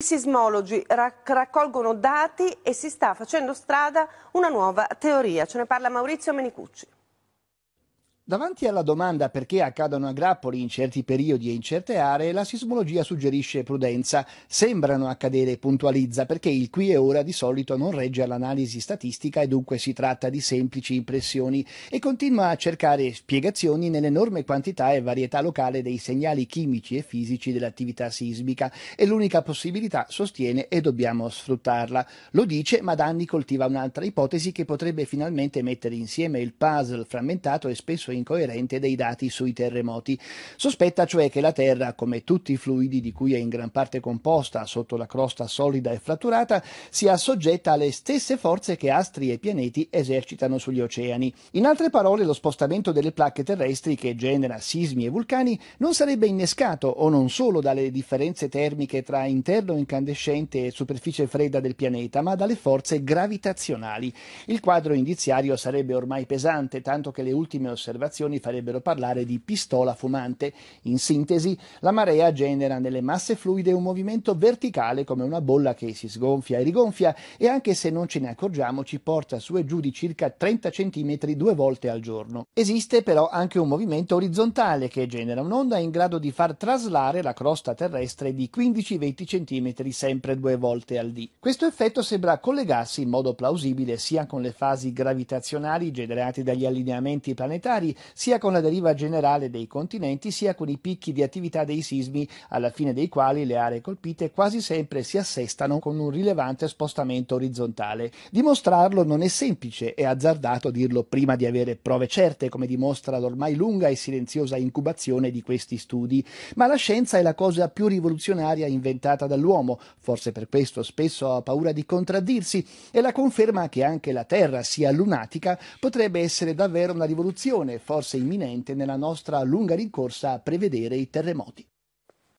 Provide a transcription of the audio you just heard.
I sismologi rac raccolgono dati e si sta facendo strada una nuova teoria. Ce ne parla Maurizio Menicucci. Davanti alla domanda perché accadono a grappoli in certi periodi e in certe aree, la sismologia suggerisce prudenza. Sembrano accadere, puntualizza, perché il qui e ora di solito non regge all'analisi statistica e dunque si tratta di semplici impressioni e continua a cercare spiegazioni nell'enorme quantità e varietà locale dei segnali chimici e fisici dell'attività sismica e l'unica possibilità, sostiene, e dobbiamo sfruttarla. Lo dice, ma da anni coltiva un'altra ipotesi che potrebbe finalmente mettere insieme il puzzle frammentato e spesso incoerente dei dati sui terremoti. Sospetta cioè che la Terra, come tutti i fluidi di cui è in gran parte composta sotto la crosta solida e fratturata, sia soggetta alle stesse forze che astri e pianeti esercitano sugli oceani. In altre parole, lo spostamento delle placche terrestri che genera sismi e vulcani non sarebbe innescato o non solo dalle differenze termiche tra interno incandescente e superficie fredda del pianeta, ma dalle forze gravitazionali. Il quadro indiziario sarebbe ormai pesante, tanto che le ultime osservazioni dichiarazioni farebbero parlare di pistola fumante. In sintesi, la marea genera nelle masse fluide un movimento verticale come una bolla che si sgonfia e rigonfia e anche se non ce ne accorgiamo ci porta su e giù di circa 30 cm due volte al giorno. Esiste però anche un movimento orizzontale che genera un'onda in grado di far traslare la crosta terrestre di 15-20 cm sempre due volte al dì. Questo effetto sembra collegarsi in modo plausibile sia con le fasi gravitazionali generate dagli allineamenti planetari sia con la deriva generale dei continenti, sia con i picchi di attività dei sismi, alla fine dei quali le aree colpite quasi sempre si assestano con un rilevante spostamento orizzontale. Dimostrarlo non è semplice, e azzardato dirlo prima di avere prove certe, come dimostra l'ormai lunga e silenziosa incubazione di questi studi, ma la scienza è la cosa più rivoluzionaria inventata dall'uomo, forse per questo spesso ha paura di contraddirsi, e la conferma che anche la Terra sia lunatica potrebbe essere davvero una rivoluzione, forse imminente nella nostra lunga rincorsa a prevedere i terremoti.